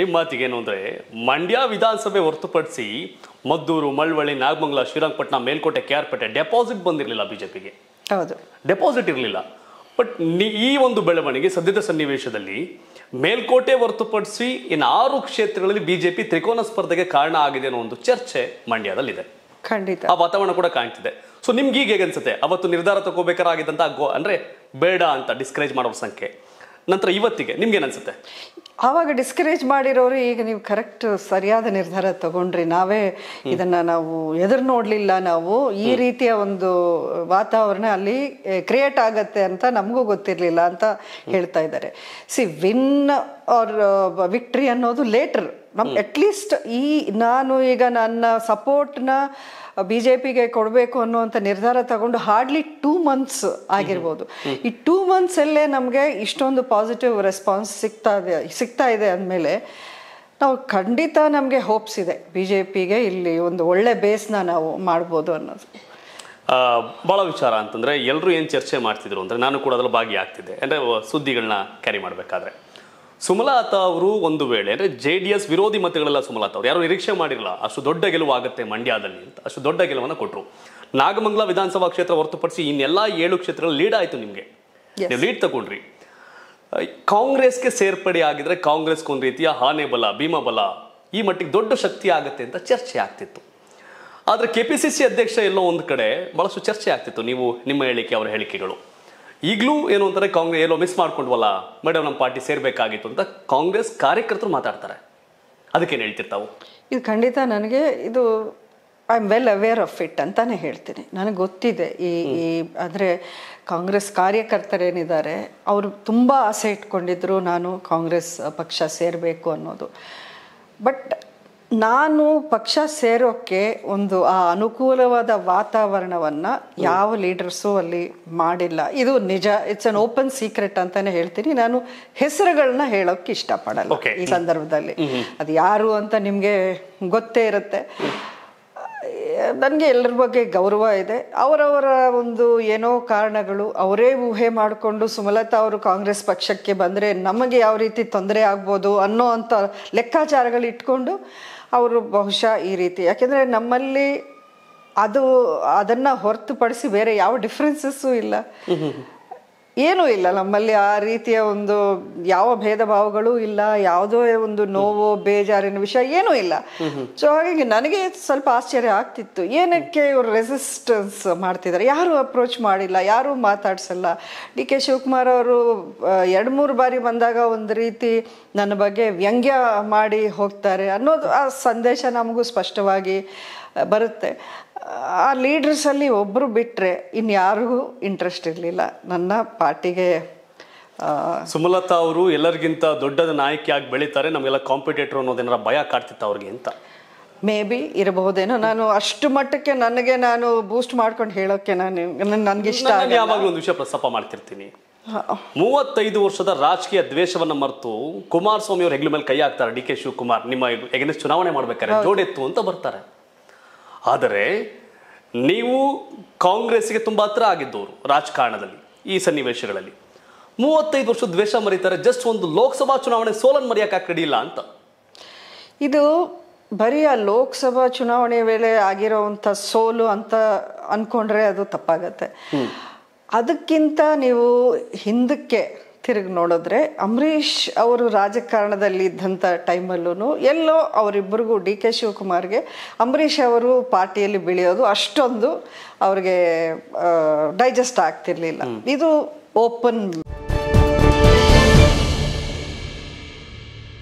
ನಿಮ್ಮ ಮಾತಿಗೇನು ಅಂದರೆ ಮಂಡ್ಯ ವಿಧಾನಸಭೆ ಹೊರತುಪಡಿಸಿ Maddur Malavalli Nagamangala Srirangapatna Melkote K R deposit ಬಂದಿರಲಿಲ್ಲ ಬಿಜೆಪಿಗೆ ಹೌದು ಡೆಪಾಸಿಟ್ ಇರಲಿಲ್ಲ ಬಟ್ ಈ ಒಂದು ಬೆಳವಣಿಗೆ ಸದ್ಯದ ಸನ್ನಿವೇಶದಲ್ಲಿ ಮೇಲ್ಕೋಟೆ ಹೊರತುಪಡಿಸಿ ಇನ್ನು ಆರು ಕ್ಷೇತ್ರಗಳಲ್ಲಿ ಬಿಜೆಪಿ ತ್ರಿಕೋನ ಸ್ಪರ್ಧೆಗೆ ಕಾರಣ ಆಗಿದೆ ಅನ್ನೋ ಒಂದು ಚರ್ಚೆ ಮಂಡ್ಯದಲ್ಲಿದೆ ಖಂಡಿತ ಆ ವಾತಾವರಣ ಕೂಡ ಕಾಣ್ತಿದೆ ಸೊ ನಿಮ್ಗೆ ಈಗ ಹೇಗೆ ಅನ್ಸುತ್ತೆ ಅವತ್ತು ನಿರ್ಧಾರ ತಗೋಬೇಕಾಗಿದ್ದಂತ ಗೋ ಅಂದ್ರೆ ಬೇಡ ಅಂತ ಡಿಸ್ಕರೇಜ್ ಮಾಡೋ ಸಂಖ್ಯೆ ನಂತರ ಇವತ್ತಿಗೆ ನಿಮ್ಗೆ ಏನನ್ಸುತ್ತೆ ಆವಾಗ ಡಿಸ್ಕರೇಜ್ ಮಾಡಿರೋರು ಈಗ ನೀವು ಕರೆಕ್ಟ್ ಸರಿಯಾದ ನಿರ್ಧಾರ ತಗೊಂಡ್ರಿ ನಾವೇ ಇದನ್ನ ನಾವು ಎದುರು ನೋಡಲಿಲ್ಲ ನಾವು ಈ ರೀತಿಯ ಒಂದು ವಾತಾವರಣ ಅಲ್ಲಿ ಕ್ರಿಯೇಟ್ ಆಗತ್ತೆ ಅಂತ ನಮಗೂ ಗೊತ್ತಿರಲಿಲ್ಲ ಅಂತ ಹೇಳ್ತಾ ಇದ್ದಾರೆ ಸಿ ವಿನ್ ಆರ್ ವಿಕ್ಟ್ರಿ ಅನ್ನೋದು ಲೇಟರ್ ನಮ್ ಅಟ್ಲೀಸ್ಟ್ ಈ ನಾನು ಈಗ ನನ್ನ ಸಪೋರ್ಟ್ನ ಬಿ ಜೆ ಪಿಗೆ ಕೊಡಬೇಕು ಅನ್ನುವಂಥ ನಿರ್ಧಾರ ತಗೊಂಡು ಹಾರ್ಡ್ಲಿ ಟೂ ಮಂತ್ಸ್ ಆಗಿರ್ಬೋದು ಈ ಟೂ ಮಂತ್ಸಲ್ಲೇ ನಮಗೆ ಇಷ್ಟೊಂದು ಪಾಸಿಟಿವ್ ರೆಸ್ಪಾನ್ಸ್ ಸಿಗ್ತಾ ಇದೆ ಸಿಗ್ತಾ ಇದೆ ಅಂದಮೇಲೆ ನಾವು ಖಂಡಿತ ನಮಗೆ ಹೋಪ್ಸ್ ಇದೆ ಬಿ ಜೆ ಪಿಗೆ ಇಲ್ಲಿ ಒಂದು ಒಳ್ಳೆ ಬೇಸ್ನ ನಾವು ಮಾಡ್ಬೋದು ಅನ್ನೋದು ಭಾಳ ವಿಚಾರ ಅಂತಂದರೆ ಎಲ್ಲರೂ ಏನು ಚರ್ಚೆ ಮಾಡ್ತಿದ್ರು ಅಂದರೆ ನಾನು ಕೂಡ ಅದರಲ್ಲಿ ಭಾಗಿಯಾಗ್ತಿದ್ದೆ ಅಂದರೆ ಸುದ್ದಿಗಳನ್ನ ಕ್ಯಾರಿ ಮಾಡಬೇಕಾದ್ರೆ ಸುಮಲತಾ ಅವರು ಒಂದು ವೇಳೆ ಅಂದರೆ ಜೆ ಡಿ ಎಸ್ ವಿರೋಧಿ ಮತಗಳೆಲ್ಲ ಸುಮಲತಾ ಅವರು ಯಾರು ನಿರೀಕ್ಷೆ ಮಾಡಿರಲ್ಲ ಅಷ್ಟು ದೊಡ್ಡ ಗೆಲುವು ಆಗುತ್ತೆ ಮಂಡ್ಯದಲ್ಲಿ ಅಂತ ಅಷ್ಟು ದೊಡ್ಡ ಗೆಲುವನ್ನು ಕೊಟ್ಟರು ನಾಗಮಂಗಲ ವಿಧಾನಸಭಾ ಕ್ಷೇತ್ರ ಹೊರತುಪಡಿಸಿ ಇನ್ನೆಲ್ಲ ಏಳು ಕ್ಷೇತ್ರಗಳು ಲೀಡ್ ಆಯಿತು ನಿಮಗೆ ನೀವು ಲೀಡ್ ತಗೊಂಡ್ರಿ ಕಾಂಗ್ರೆಸ್ಗೆ ಸೇರ್ಪಡೆ ಆಗಿದ್ರೆ ಕಾಂಗ್ರೆಸ್ಗೆ ಒಂದು ರೀತಿಯ ಹಾನೆ ಬಲ ಭೀಮಬಲ ಈ ಮಟ್ಟಿಗೆ ದೊಡ್ಡ ಶಕ್ತಿ ಆಗುತ್ತೆ ಅಂತ ಚರ್ಚೆ ಆಗ್ತಿತ್ತು ಆದರೆ ಕೆ ಪಿ ಸಿ ಸಿ ಅಧ್ಯಕ್ಷ ಎಲ್ಲೋ ಒಂದು ಕಡೆ ಬಹಳಷ್ಟು ಚರ್ಚೆ ಆಗ್ತಿತ್ತು ನೀವು ನಿಮ್ಮ ಹೇಳಿಕೆ ಅವರ ಹೇಳಿಕೆಗಳು ಈಗಲೂ ಏನು ಅಂತಾರೆ ಕಾಂಗ್ರೆಸ್ ಏನೋ ಮಿಸ್ ಮಾಡ್ಕೊಂಡ್ವಲ್ಲ ಮೇಡಮ್ ನಮ್ಮ ಪಾರ್ಟಿ ಸೇರಬೇಕಾಗಿತ್ತು ಅಂತ ಕಾಂಗ್ರೆಸ್ ಕಾರ್ಯಕರ್ತರು ಮಾತಾಡ್ತಾರೆ ಅದಕ್ಕೇನು ಹೇಳ್ತಿರ್ತಾವು ಇದು ಖಂಡಿತ ನನಗೆ ಇದು I am well aware of it ಅಂತಾನೆ ಹೇಳ್ತೀನಿ ನನಗೆ ಗೊತ್ತಿದೆ ಈ ಈ ಅಂದರೆ ಕಾಂಗ್ರೆಸ್ ಕಾರ್ಯಕರ್ತರೇನಿದ್ದಾರೆ ಅವರು ತುಂಬ ಆಸೆ ಇಟ್ಕೊಂಡಿದ್ರು ನಾನು ಕಾಂಗ್ರೆಸ್ ಪಕ್ಷ ಸೇರಬೇಕು ಅನ್ನೋದು ಬಟ್ ನಾನು ಪಕ್ಷ ಸೇರೋಕ್ಕೆ ಒಂದು ಆ ಅನುಕೂಲವಾದ ವಾತಾವರಣವನ್ನು ಯಾವ ಲೀಡರ್ಸು ಅಲ್ಲಿ ಮಾಡಿಲ್ಲ ಇದು ನಿಜ ಇಟ್ಸ್ ಅನ್ ಓಪನ್ ಸೀಕ್ರೆಟ್ ಅಂತಾನೆ ಹೇಳ್ತೀನಿ ನಾನು ಹೆಸರುಗಳನ್ನ ಹೇಳೋಕೆ ಇಷ್ಟಪಡಲ್ಲ ಈ ಸಂದರ್ಭದಲ್ಲಿ ಅದು ಯಾರು ಅಂತ ನಿಮಗೆ ಗೊತ್ತೇ ಇರುತ್ತೆ ನನಗೆ ಎಲ್ಲರ ಬಗ್ಗೆ ಗೌರವ ಇದೆ ಅವರವರ ಒಂದು ಏನೋ ಕಾರಣಗಳು ಅವರೇ ಊಹೆ ಮಾಡಿಕೊಂಡು ಸುಮಲತಾ ಅವರು ಕಾಂಗ್ರೆಸ್ ಪಕ್ಷಕ್ಕೆ ಬಂದರೆ ನಮಗೆ ಯಾವ ರೀತಿ ತೊಂದರೆ ಆಗ್ಬೋದು ಅನ್ನೋ ಅಂಥ ಲೆಕ್ಕಾಚಾರಗಳು ಇಟ್ಕೊಂಡು ಅವರು ಬಹುಶಃ ಈ ರೀತಿ ಯಾಕೆಂದರೆ ನಮ್ಮಲ್ಲಿ ಅದು ಅದನ್ನು ಹೊರತುಪಡಿಸಿ ಬೇರೆ ಯಾವ ಡಿಫ್ರೆನ್ಸಸ್ಸು ಇಲ್ಲ ಏನೂ ಇಲ್ಲ ನಮ್ಮಲ್ಲಿ ಆ ರೀತಿಯ ಒಂದು ಯಾವ ಭೇದ ಇಲ್ಲ ಯಾವುದೋ ಒಂದು ನೋವು ಬೇಜಾರಿನ ವಿಷಯ ಏನೂ ಇಲ್ಲ ಸೊ ಹಾಗಾಗಿ ನನಗೆ ಸ್ವಲ್ಪ ಆಶ್ಚರ್ಯ ಆಗ್ತಿತ್ತು ಏನಕ್ಕೆ ಇವರು ರೆಸಿಸ್ಟೆನ್ಸ್ ಮಾಡ್ತಿದ್ದಾರೆ ಯಾರು ಅಪ್ರೋಚ್ ಮಾಡಿಲ್ಲ ಯಾರೂ ಮಾತಾಡ್ಸಲ್ಲ ಡಿ ಕೆ ಶಿವಕುಮಾರ್ ಅವರು ಎರಡು ಮೂರು ಬಾರಿ ಬಂದಾಗ ಒಂದು ರೀತಿ ನನ್ನ ಬಗ್ಗೆ ವ್ಯಂಗ್ಯ ಮಾಡಿ ಹೋಗ್ತಾರೆ ಅನ್ನೋದು ಆ ಸಂದೇಶ ನಮಗೂ ಸ್ಪಷ್ಟವಾಗಿ ಬರುತ್ತೆ ಆ ಲೀಡರ್ಸಲ್ಲಿ ಒಬ್ಬರು ಬಿಟ್ಟರೆ ಇನ್ಯಾರಿಗೂ ಇಂಟ್ರೆಸ್ಟ್ ಇರಲಿಲ್ಲ ನನ್ನ ಪಾರ್ಟಿಗೆ ಸುಮಲತಾ ಅವರು ಎಲ್ಲರಿಗಿಂತ ದೊಡ್ಡದ ನಾಯಕಿಯಾಗಿ ಬೆಳೀತಾರೆ ನಮಗೆಲ್ಲ ಕಾಂಪಿಟೇಟರ್ ಅನ್ನೋದೇನಾರ ಭಯ ಕಾಡ್ತಿತ್ತು ಅವ್ರಿಗೆ ಅಂತ ಮೇ ಬಿ ಇರಬಹುದೇನೋ ನಾನು ಅಷ್ಟು ಮಟ್ಟಕ್ಕೆ ನನಗೆ ನಾನು ಬೂಸ್ಟ್ ಮಾಡ್ಕೊಂಡು ಹೇಳೋಕ್ಕೆ ನಾನು ನನಗೆ ಇಷ್ಟ ಯಾವಾಗಲೂ ಒಂದು ವಿಷಯ ಪ್ರಸ್ತಾಪ ಮಾಡ್ತಿರ್ತೀನಿ ಮೂವತ್ತೈದು ವರ್ಷದ ರಾಜಕೀಯ ದ್ವೇಷವನ್ನು ಮರೆತು ಕುಮಾರಸ್ವಾಮಿ ಅವರು ಹೆಗ್ಲ ಮೇಲೆ ಕೈ ಹಾಕ್ತಾರೆ ಡಿ ಕೆ ಶಿವಕುಮಾರ್ ನಿಮ್ಮ ಎಗನೆಸ್ಟ್ ಚುನಾವಣೆ ಮಾಡ್ಬೇಕಾದ್ರೆ ಜೋಡೆತ್ತು ಅಂತ ಬರ್ತಾರೆ ಆದರೆ ನೀವು ಕಾಂಗ್ರೆಸ್ಗೆ ತುಂಬ ಹತ್ರ ಆಗಿದ್ದವರು ರಾಜಕಾರಣದಲ್ಲಿ ಈ ಸನ್ನಿವೇಶಗಳಲ್ಲಿ ಮೂವತ್ತೈದು ವರ್ಷ ದ್ವೇಷ ಮರೀತಾರೆ ಜಸ್ಟ್ ಒಂದು ಲೋಕಸಭಾ ಚುನಾವಣೆ ಸೋಲನ್ ಮರೆಯೋಕೆ ಇಲ್ಲ ಅಂತ ಇದು ಬರೀ ಆ ಲೋಕಸಭಾ ಚುನಾವಣೆ ವೇಳೆ ಆಗಿರೋವಂಥ ಸೋಲು ಅಂತ ಅಂದ್ಕೊಂಡ್ರೆ ಅದು ತಪ್ಪಾಗತ್ತೆ ಅದಕ್ಕಿಂತ ನೀವು ಹಿಂದಕ್ಕೆ ತಿರುಗಿ ನೋಡಿದ್ರೆ ಅಂಬರೀಷ್ ಅವರು ರಾಜಕಾರಣದಲ್ಲಿ ಇದ್ದಂಥ ಟೈಮಲ್ಲೂ ಎಲ್ಲೋ ಅವರಿಬ್ಬರಿಗೂ ಡಿ ಕೆ ಶಿವಕುಮಾರ್ಗೆ ಅಂಬರೀಷ್ ಅವರು ಪಾರ್ಟಿಯಲ್ಲಿ ಬೆಳೆಯೋದು ಅಷ್ಟೊಂದು ಅವ್ರಿಗೆ ಡೈಜೆಸ್ಟ್ ಆಗ್ತಿರ್ಲಿಲ್ಲ ಇದು ಓಪನ್